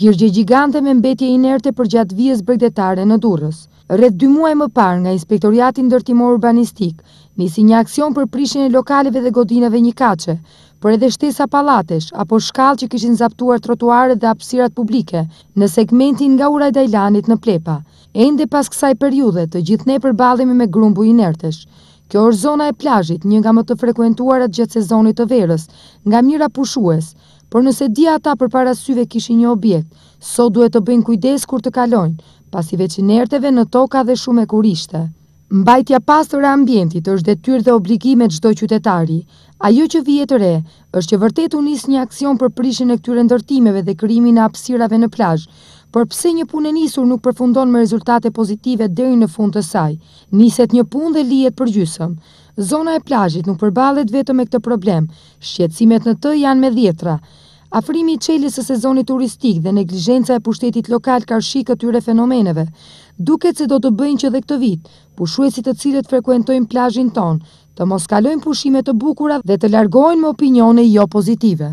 Pirgje gigante me mbetje inerte për gjatë vijës bregdetare në durës. Rëtë dy muaj më par nga inspektoriatin dërtimor urbanistik, nisi një aksion për prishin e lokaleve dhe godinave një kache, për edhe shtesa palatesh apo shkall që kishin zaptuar trotuaret dhe apsirat publike në segmentin nga uraj dajlanit në plepa. Ende pas kësaj periudhe të gjithne përbalimi me grumbu inertesh. Kjo është zona e plajit një nga më të frekuentuarat gjëtë sezonit të verës, nga mira pushues, por nëse di ata për parasyve syve kishin një objekt, so duhet të bëjnë kujdes kur të kalojnë, pasi veçinerteve në toka dhe shume kurishte. Mbajtja pastër e ambientit është tyrë dhe obligimet gjdoj qytetari. Ajo që vjetë re, është që vërtet unis një aksion për prishin e këtyre ndërtimeve dhe krimin e apsirave në plajsh, për pse një punë nisur nuk përfundon me rezultate pozitive dhe në fund të saj. Niset një punë dhe lijet për gjysëm. Zona e plajit nuk përbalet vetëm e këtë problem, shqetsimet në të janë me djetra. Afrimi i qelisë së sezonit turistik dhe neglijenca e pushtetit lokal ka këtyre fenomeneve, duke se do të bëjnë që dhe këtë vit, pushuesit të cilët frekuentojnë plajin tonë, të moskalojnë pushimet të bukura dhe të largojnë më opinione jo pozitive.